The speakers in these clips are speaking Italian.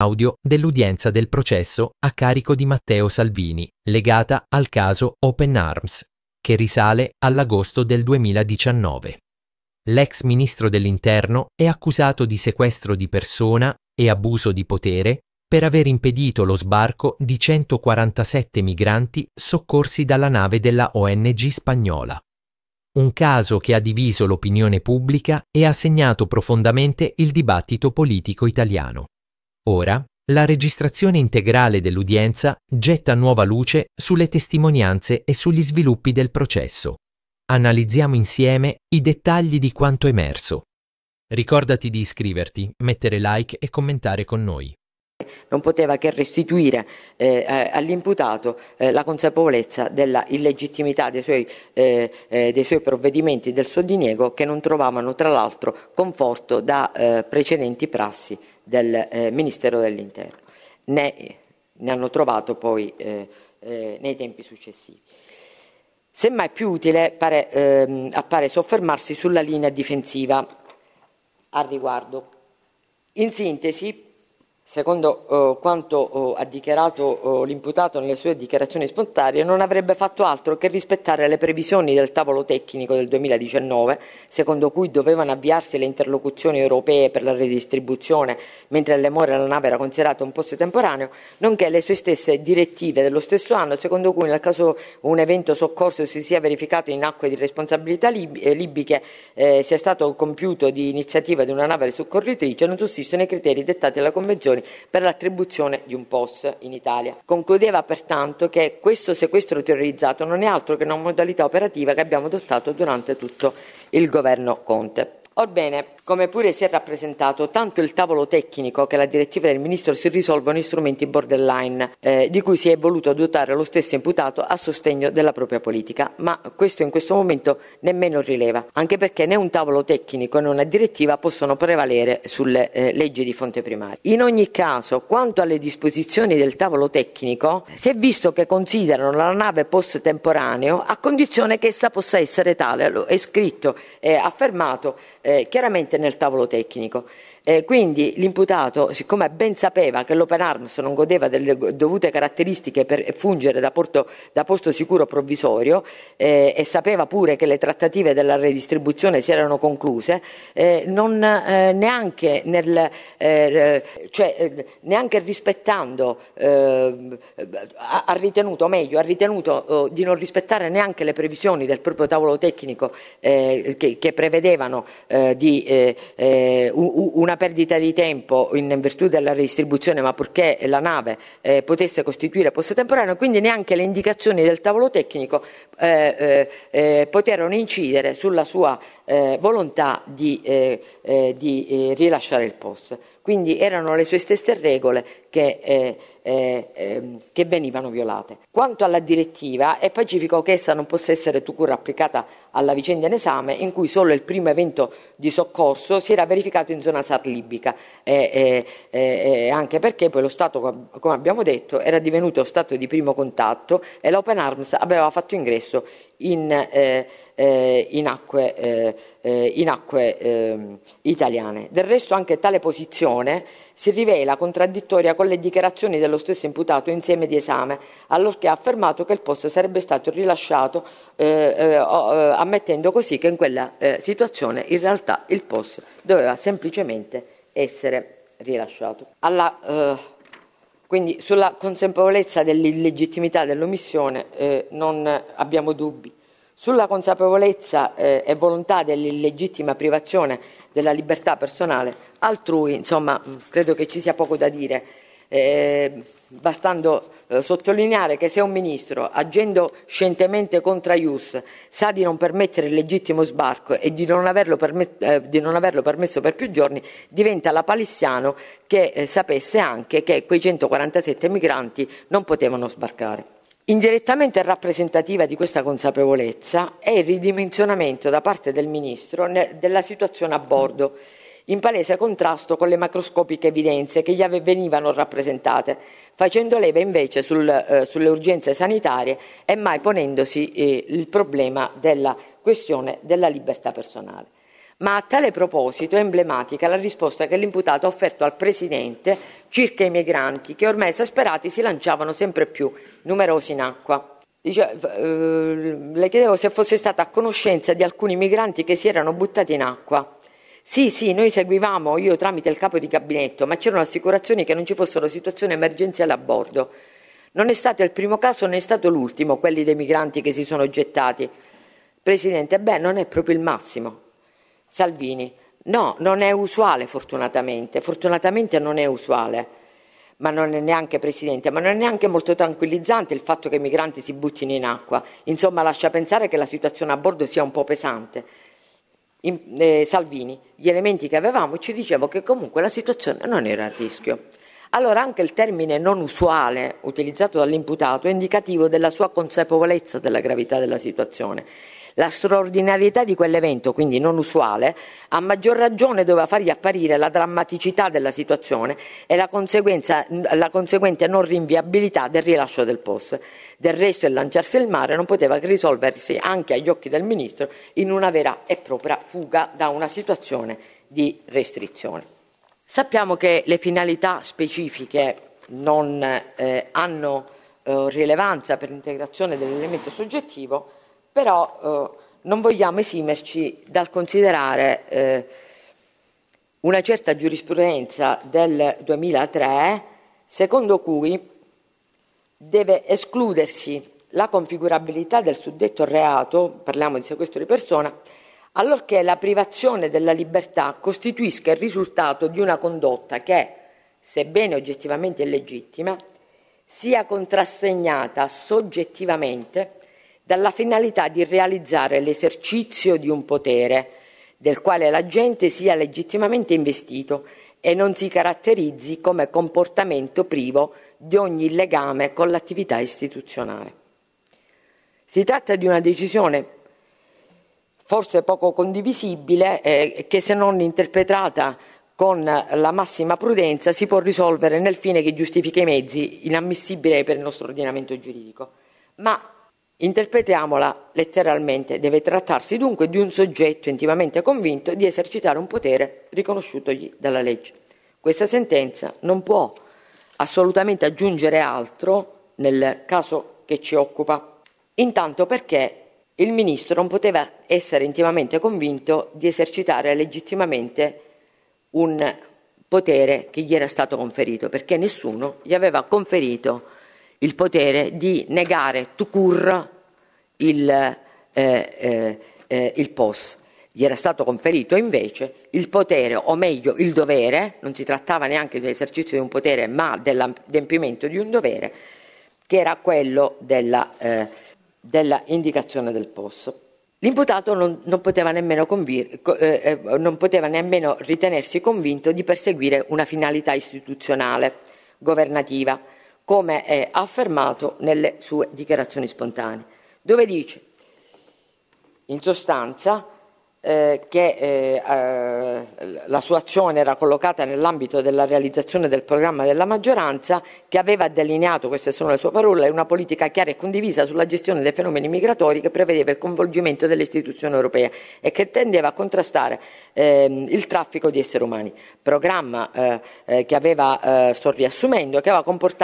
audio dell'udienza del processo a carico di Matteo Salvini, legata al caso Open Arms, che risale all'agosto del 2019. L'ex ministro dell'Interno è accusato di sequestro di persona e abuso di potere per aver impedito lo sbarco di 147 migranti soccorsi dalla nave della ONG spagnola. Un caso che ha diviso l'opinione pubblica e ha segnato profondamente il dibattito politico italiano. Ora, la registrazione integrale dell'udienza getta nuova luce sulle testimonianze e sugli sviluppi del processo. Analizziamo insieme i dettagli di quanto emerso. Ricordati di iscriverti, mettere like e commentare con noi non poteva che restituire eh, all'imputato eh, la consapevolezza della illegittimità dei suoi, eh, eh, dei suoi, provvedimenti, del suo diniego, che non trovavano tra l'altro conforto da eh, precedenti prassi del eh, Ministero dell'Interno, né ne hanno trovato poi eh, eh, nei tempi successivi. Semmai più utile pare, ehm, appare soffermarsi sulla linea difensiva al riguardo. In sintesi, secondo eh, quanto eh, ha dichiarato eh, l'imputato nelle sue dichiarazioni spontanee, non avrebbe fatto altro che rispettare le previsioni del tavolo tecnico del 2019, secondo cui dovevano avviarsi le interlocuzioni europee per la redistribuzione, mentre alle more la nave era considerata un posto temporaneo, nonché le sue stesse direttive dello stesso anno, secondo cui nel caso un evento soccorso si sia verificato in acque di responsabilità lib eh, libiche eh, sia stato compiuto di iniziativa di una nave soccorritrice, non sussistono i criteri dettati dalla Convenzione Commissione per l'attribuzione di un POS in Italia. Concludeva pertanto che questo sequestro terrorizzato non è altro che una modalità operativa che abbiamo adottato durante tutto il governo Conte. Orbene, come pure si è rappresentato, tanto il tavolo tecnico che la direttiva del ministro si risolvono in strumenti borderline, eh, di cui si è voluto dotare lo stesso imputato a sostegno della propria politica, ma questo in questo momento nemmeno rileva, anche perché né un tavolo tecnico né una direttiva possono prevalere sulle eh, leggi di fonte primaria. In ogni caso, quanto alle disposizioni del tavolo tecnico, si è visto che considerano la nave post temporaneo a condizione che essa possa essere tale, è scritto e eh, affermato eh, chiaramente nel tavolo tecnico. Eh, quindi l'imputato, siccome ben sapeva che l'open arms non godeva delle dovute caratteristiche per fungere da, porto, da posto sicuro provvisorio eh, e sapeva pure che le trattative della redistribuzione si erano concluse, eh, non, eh, neanche, nel, eh, eh, cioè, neanche, rispettando, ha ritenuto, meglio, ha ritenuto oh, di non rispettare neanche le previsioni del proprio tavolo tecnico che, che, prevedevano di una perdita di tempo in virtù della redistribuzione, ma purché la nave eh, potesse costituire posto temporaneo, quindi neanche le indicazioni del tavolo tecnico eh, eh, eh poterono incidere sulla sua eh, volontà di, eh, eh di eh, rilasciare il POS. Quindi erano le sue stesse regole che, eh, ehm, che, venivano violate. Quanto alla direttiva, è pacifico che essa non possa essere tucura applicata alla vicenda in esame, in cui solo il primo evento di soccorso si era verificato in zona sarlibica, anche perché poi lo Stato, come abbiamo detto, era divenuto stato di primo contatto e l'Open Arms aveva fatto ingresso in, eh, eh, in acque, eh, eh in acque ehm, italiane. Del resto anche tale posizione si rivela contraddittoria con le dichiarazioni dello stesso imputato insieme di esame, allorché ha affermato che il post sarebbe stato rilasciato eh, eh, ammettendo così che in quella situazione in realtà il post doveva semplicemente essere rilasciato. Alla, quindi sulla consapevolezza dell'illegittimità dell'omissione eh, non abbiamo dubbi. Sulla consapevolezza eh, e volontà dell'illegittima privazione della libertà personale altrui, insomma, credo che ci sia poco da dire. Eh, bastando eh, sottolineare che se un ministro, agendo scientemente contro Ius, sa di non permettere il legittimo sbarco e di non averlo, permet- eh, di non averlo permesso per più giorni, diventa la palissiano che eh, sapesse anche che quei 147 migranti non potevano sbarcare. Indirettamente rappresentativa di questa consapevolezza è il ridimensionamento da parte del Ministro della situazione a bordo, in palese contrasto con le macroscopiche evidenze che gli venivano rappresentate, facendo leva invece sul, eh, sulle urgenze sanitarie e mai ponendosi eh, il problema della questione della libertà personale. Ma a tale proposito è emblematica la risposta che l'imputato ha offerto al Presidente circa i migranti che ormai esasperati si lanciavano sempre più numerosi in acqua. Dice, eh, le chiedevo se fosse stata a conoscenza di alcuni migranti che si erano buttati in acqua. Sì, sì, noi seguivamo io tramite il capo di gabinetto, ma c'erano assicurazioni che non ci fossero situazioni emergenziali a bordo. Non è stato il primo caso né è stato l'ultimo, quelli dei migranti che si sono gettati. Presidente, beh, non è proprio il massimo. Salvini. No, non è usuale fortunatamente, fortunatamente non è usuale, ma non è neanche presidente, ma non è neanche molto tranquillizzante il fatto che i migranti si buttino in acqua. Insomma, lascia pensare che la situazione a bordo sia un po' pesante. In, eh, Salvini, gli elementi che avevamo ci dicevano che comunque la situazione non era a rischio. Allora anche il termine non usuale utilizzato dall'imputato è indicativo della sua consapevolezza della gravità della situazione la straordinarietà di quell'evento, quindi non usuale, a maggior ragione doveva fargli apparire la drammaticità della situazione e la, la conseguente non rinviabilità del rilascio del POS. Del resto il lanciarsi al mare non poteva che risolversi anche agli occhi del Ministro in una vera e propria fuga da una situazione di restrizione. Sappiamo che le finalità specifiche non eh, hanno eh, rilevanza per l'integrazione dell'elemento soggettivo però eh, non vogliamo esimerci dal considerare eh, una certa giurisprudenza del 2003 secondo cui deve escludersi la configurabilità del suddetto reato, parliamo di sequestro di persona, allorché la privazione della libertà costituisca il risultato di una condotta che, sebbene oggettivamente illegittima, sia contrassegnata soggettivamente dalla finalità di realizzare l'esercizio di un potere del quale la gente sia legittimamente investito e non si caratterizzi come comportamento privo di ogni legame con l'attività istituzionale. Si tratta di una decisione forse poco condivisibile eh, che se non interpretata con la massima prudenza si può risolvere nel fine che giustifica i mezzi inammissibile per il nostro ordinamento giuridico. Ma Interpretiamola letteralmente, deve trattarsi dunque di un soggetto intimamente convinto di esercitare un potere riconosciutogli dalla legge. Questa sentenza non può assolutamente aggiungere altro nel caso che ci occupa, intanto perché il ministro non poteva essere intimamente convinto di esercitare legittimamente un potere che gli era stato conferito, perché nessuno gli aveva conferito il potere di negare to court il, eh, eh, eh, il POS. Gli era stato conferito invece il potere, o meglio il dovere, non si trattava neanche dell'esercizio di un potere, ma dell'adempimento di un dovere, che era quello della, eh, della indicazione del POS. L'imputato non, non, poteva convir- eh, eh, non, poteva nemmeno ritenersi convinto di perseguire una finalità istituzionale, governativa, come è affermato nelle sue dichiarazioni spontanee, dove dice in sostanza eh, che eh, eh, la sua azione era collocata nell'ambito della realizzazione del programma della maggioranza che aveva delineato, queste sono le sue parole, una politica chiara e condivisa sulla gestione dei fenomeni migratori che prevedeva il coinvolgimento delle istituzioni europee e che tendeva a contrastare ehm, il traffico di esseri umani. Programma eh, eh, che aveva, eh, sto riassumendo, che aveva comportato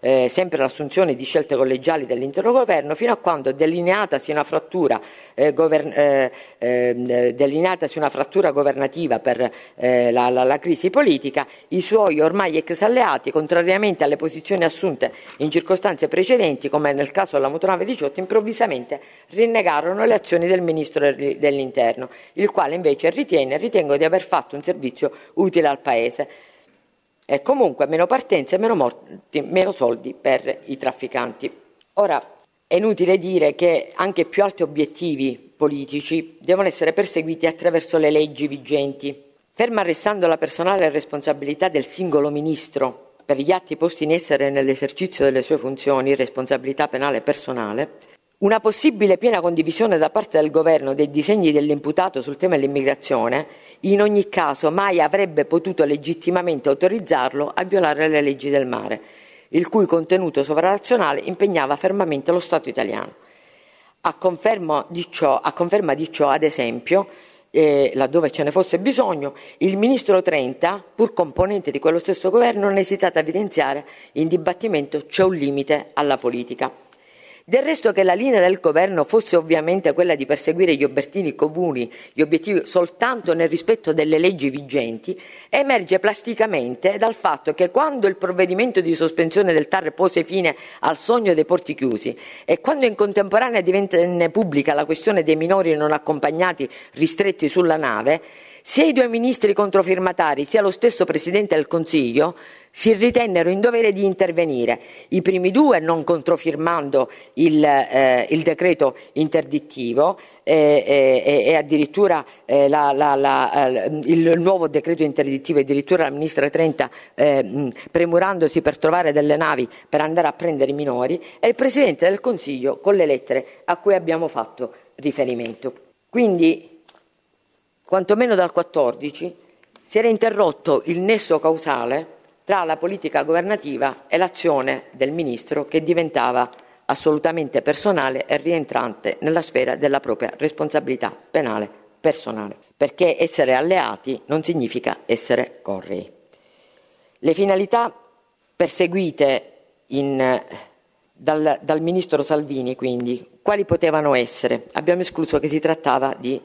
sempre l'assunzione di scelte collegiali dell'intero governo fino a quando delineatasi una frattura govern- ehm, eh, delineatasi una frattura governativa per eh, la, la, la, crisi politica, i suoi ormai ex alleati, contrariamente alle posizioni assunte in circostanze precedenti, come nel caso della motonave 18, improvvisamente rinnegarono le azioni del ministro dell'interno, il quale invece ritiene, ritengo di aver fatto un servizio utile al Paese. E comunque meno partenze, meno morti, meno soldi per i trafficanti. Ora, è inutile dire che anche più alti obiettivi politici devono essere perseguiti attraverso le leggi vigenti. Ferma restando la personale responsabilità del singolo ministro per gli atti posti in essere nell'esercizio delle sue funzioni, responsabilità penale personale, una possibile piena condivisione da parte del governo dei disegni dell'imputato sul tema dell'immigrazione in ogni caso mai avrebbe potuto legittimamente autorizzarlo a violare le leggi del mare, il cui contenuto sovranazionale impegnava fermamente lo Stato italiano. A, di ciò, a conferma di ciò, ad esempio, eh, laddove ce ne fosse bisogno, il ministro Trenta, pur componente di quello stesso governo, non ha esitato a evidenziare in dibattimento c'è un limite alla politica. Del resto che la linea del governo fosse ovviamente quella di perseguire gli obertini comuni, gli obiettivi soltanto nel rispetto delle leggi vigenti, emerge plasticamente dal fatto che quando il provvedimento di sospensione del TAR pose fine al sogno dei porti chiusi e quando in contemporanea divenne pubblica la questione dei minori non accompagnati ristretti sulla nave, sia i due ministri controfirmatari sia lo stesso Presidente del Consiglio si ritennero in dovere di intervenire, i primi due non controfirmando il, eh, il decreto interdittivo e, eh, eh, e, e addirittura eh, la, la, la, eh, il nuovo decreto interdittivo e addirittura la ministra Trenta eh, premurandosi per trovare delle navi per andare a prendere i minori e il Presidente del Consiglio con le lettere a cui abbiamo fatto riferimento. Quindi quantomeno dal 14, si era interrotto il nesso causale tra la politica governativa e l'azione del ministro che diventava assolutamente personale e rientrante nella sfera della propria responsabilità penale personale, perché essere alleati non significa essere correi. Le finalità perseguite in, dal, dal ministro Salvini, quindi, quali potevano essere? Abbiamo escluso che si trattava di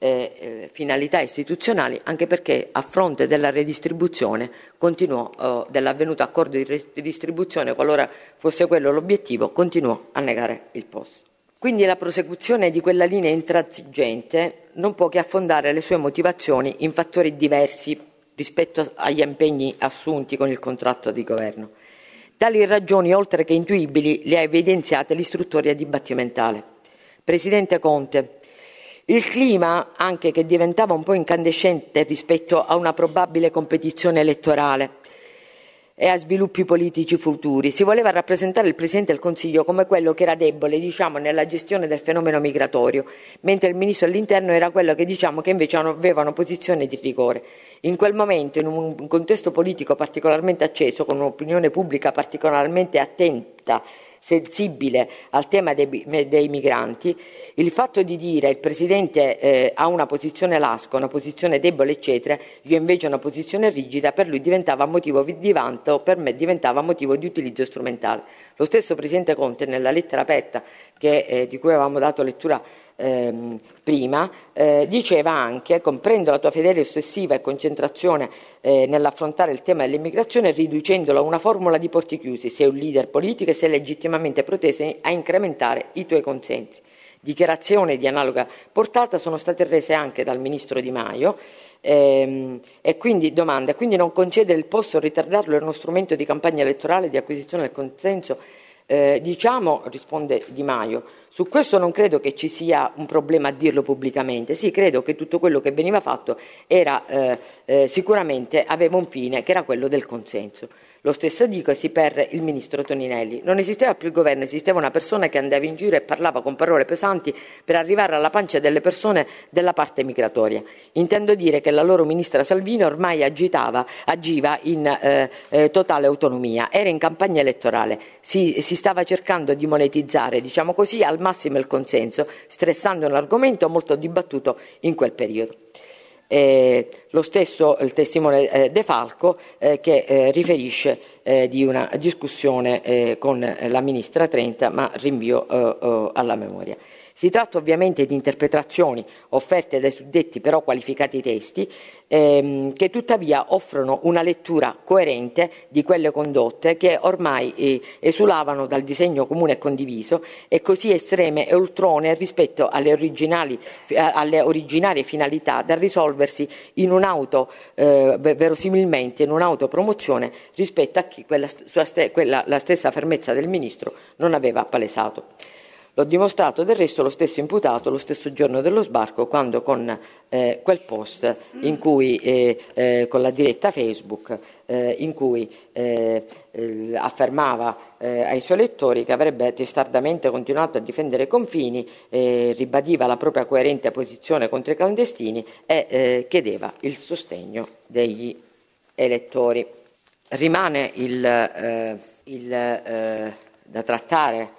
eh, eh, finalità istituzionali, anche perché a fronte della redistribuzione continuò, eh, dell'avvenuto accordo di redistribuzione, qualora fosse quello l'obiettivo, continuò a negare il posto. Quindi la prosecuzione di quella linea intransigente non può che affondare le sue motivazioni in fattori diversi rispetto agli impegni assunti con il contratto di governo. Tali ragioni, oltre che intuibili, le ha evidenziate l'istruttoria dibattimentale. Presidente Conte, il clima, anche che diventava un po' incandescente rispetto a una probabile competizione elettorale e a sviluppi politici futuri, si voleva rappresentare il Presidente del Consiglio come quello che era debole, diciamo, nella gestione del fenomeno migratorio, mentre il Ministro all'interno era quello che, diciamo, che invece aveva una posizione di rigore. In quel momento, in un contesto politico particolarmente acceso, con un'opinione pubblica particolarmente attenta sensibile al tema dei, dei migranti, il fatto di dire il Presidente eh, ha una posizione lasca, una posizione debole, eccetera, io invece ho una posizione rigida, per lui diventava motivo di vanto, per me diventava motivo di utilizzo strumentale. Lo stesso Presidente Conte nella lettera aperta che, eh, di cui avevamo dato lettura ehm, prima, eh, diceva anche comprendo la tua fedele ossessiva e concentrazione eh, nell'affrontare il tema dell'immigrazione riducendolo a una formula di porti chiusi, sei un leader politico e sei legittimamente proteso a incrementare i tuoi consensi. Dichiarazioni di analoga portata sono state rese anche dal ministro Di Maio ehm, e quindi domanda, quindi non concedere il posto o ritardarlo è uno strumento di campagna elettorale di acquisizione del consenso eh, diciamo, risponde Di Maio, su questo non credo che ci sia un problema a dirlo pubblicamente, sì credo che tutto quello che veniva fatto era, eh, eh, sicuramente aveva un fine che era quello del consenso. Lo stesso dicasi per il ministro Toninelli. Non esisteva più il governo, esisteva una persona che andava in giro e parlava con parole pesanti per arrivare alla pancia delle persone della parte migratoria. Intendo dire che la loro ministra Salvini ormai agitava, agiva in eh, eh, totale autonomia, era in campagna elettorale, si, si stava cercando di monetizzare, diciamo così, al massimo il consenso, stressando un argomento molto dibattuto in quel periodo. Eh, lo stesso il testimone eh, De Falco eh, che eh, riferisce eh, di una discussione eh, con la ministra Trenta, ma rinvio alla memoria. Si tratta ovviamente di interpretazioni offerte dai suddetti però qualificati testi, ehm, che tuttavia offrono una lettura coerente di quelle condotte che ormai eh, esulavano dal disegno comune e condiviso e così estreme e ultrone rispetto alle, eh, alle originarie finalità da risolversi in un'auto, eh, verosimilmente in un'autopromozione rispetto a chi quella, sua, quella, la stessa fermezza del Ministro non aveva palesato. L'ho dimostrato del resto lo stesso imputato lo stesso giorno dello sbarco quando con eh, quel post in cui, eh, eh, con la diretta Facebook eh, in cui eh, eh, affermava ai suoi lettori che avrebbe testardamente continuato a difendere i confini, ribadiva la propria coerente posizione contro i clandestini e chiedeva il sostegno degli elettori. Rimane il, il, da trattare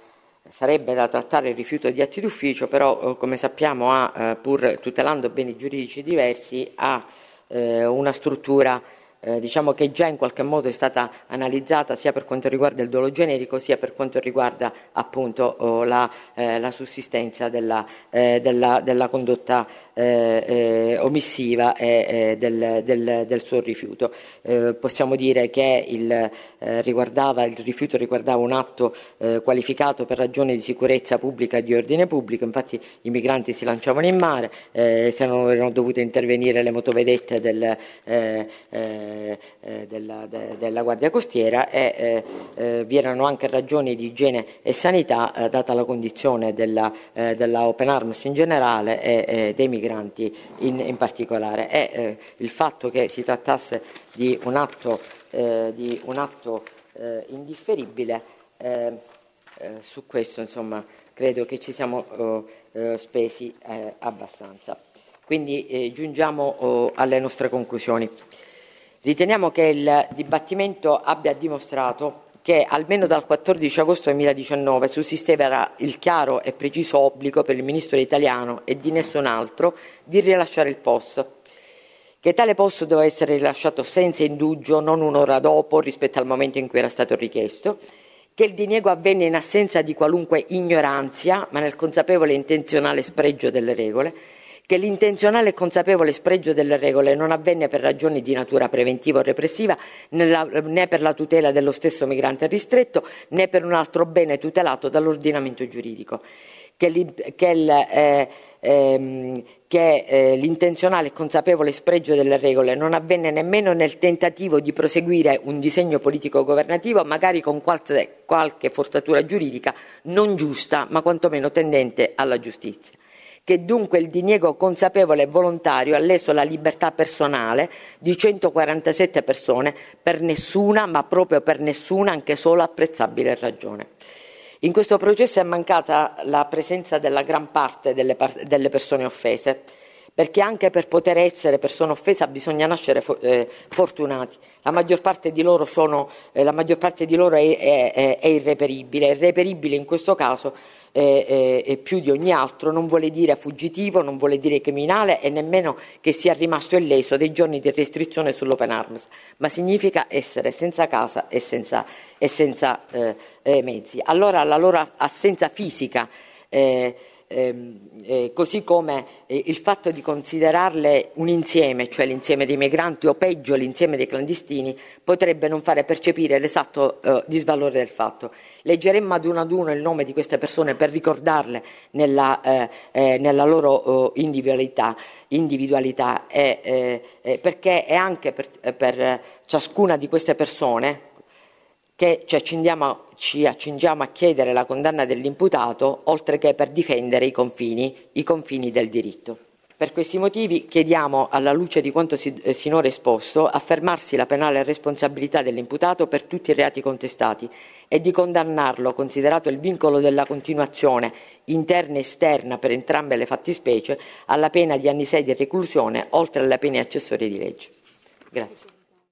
Sarebbe da trattare il rifiuto di atti d'ufficio, però eh, come sappiamo ha, eh, pur tutelando beni giuridici diversi, ha eh, una struttura eh, diciamo che già in qualche modo è stata analizzata sia per quanto riguarda il dolo generico sia per quanto riguarda appunto oh, la, eh, la, sussistenza della, eh, della, della condotta eh, eh, omissiva e, eh, del, del, del, suo rifiuto. Eh, possiamo dire che il, riguardava, il, rifiuto riguardava un atto qualificato per ragioni di sicurezza pubblica e di ordine pubblico, infatti i migranti si lanciavano in mare, eh, erano dovute intervenire le motovedette del, della, de, della, Guardia Costiera e vi erano anche ragioni di igiene e sanità data la condizione della, della Open Arms in generale e dei migranti migranti in, in particolare. E eh, il fatto che si trattasse di un atto, eh, di un atto eh, indifferibile, eh, eh, su questo insomma, credo che ci siamo eh, spesi abbastanza. Quindi giungiamo oh, alle nostre conclusioni. Riteniamo che il dibattimento abbia dimostrato che almeno dal 14 agosto 2019 sussisteva il chiaro e preciso obbligo per il ministro italiano e di nessun altro di rilasciare il POS, che tale POS doveva essere rilasciato senza indugio, non un'ora dopo rispetto al momento in cui era stato richiesto, che il diniego avvenne in assenza di qualunque ignoranza, ma nel consapevole e intenzionale spregio delle regole, che l'intenzionale e consapevole spregio delle regole non avvenne per ragioni di natura preventiva o repressiva né per la tutela dello stesso migrante ristretto né per un altro bene tutelato dall'ordinamento giuridico. Che, il, eh, ehm, che eh, l'intenzionale e consapevole spregio delle regole non avvenne nemmeno nel tentativo di proseguire un disegno politico governativo, magari con qualche, qualche forzatura giuridica non giusta, ma quantomeno tendente alla giustizia che dunque il diniego consapevole e volontario ha leso la libertà personale di 147 persone per nessuna, ma proprio per nessuna, anche solo apprezzabile ragione. In questo processo è mancata la presenza della gran parte delle, par- delle persone offese perché anche per poter essere persona offesa bisogna nascere eh, fortunati. La maggior parte di loro, sono, eh, parte di loro è, è, è, irreperibile, irreperibile in questo caso eh, eh, più di ogni altro, non vuole dire fuggitivo, non vuole dire criminale e nemmeno che sia rimasto illeso dei giorni di restrizione sull'open arms, ma significa essere senza casa e senza, e senza eh, eh mezzi. Allora la loro assenza fisica Ehm, eh, così come eh, il fatto di considerarle un insieme, cioè l'insieme dei migranti o peggio l'insieme dei clandestini, potrebbe non fare percepire l'esatto eh, disvalore del fatto. Leggeremmo ad uno ad uno il nome di queste persone per ricordarle nella, eh, eh, nella loro oh, individualità, individualità eh, perché è anche per, per ciascuna di queste persone che ci accingiamo, a, ci accingiamo a chiedere la condanna dell'imputato, oltre che per difendere i confini, i confini del diritto. Per questi motivi chiediamo, alla luce di quanto si, eh, sinora esposto, affermarsi la penale responsabilità dell'imputato per tutti i reati contestati e di condannarlo, considerato il vincolo della continuazione interna e esterna per entrambe le fattispecie, alla pena di anni 6 di reclusione, oltre alle pene accessorie di legge. Grazie.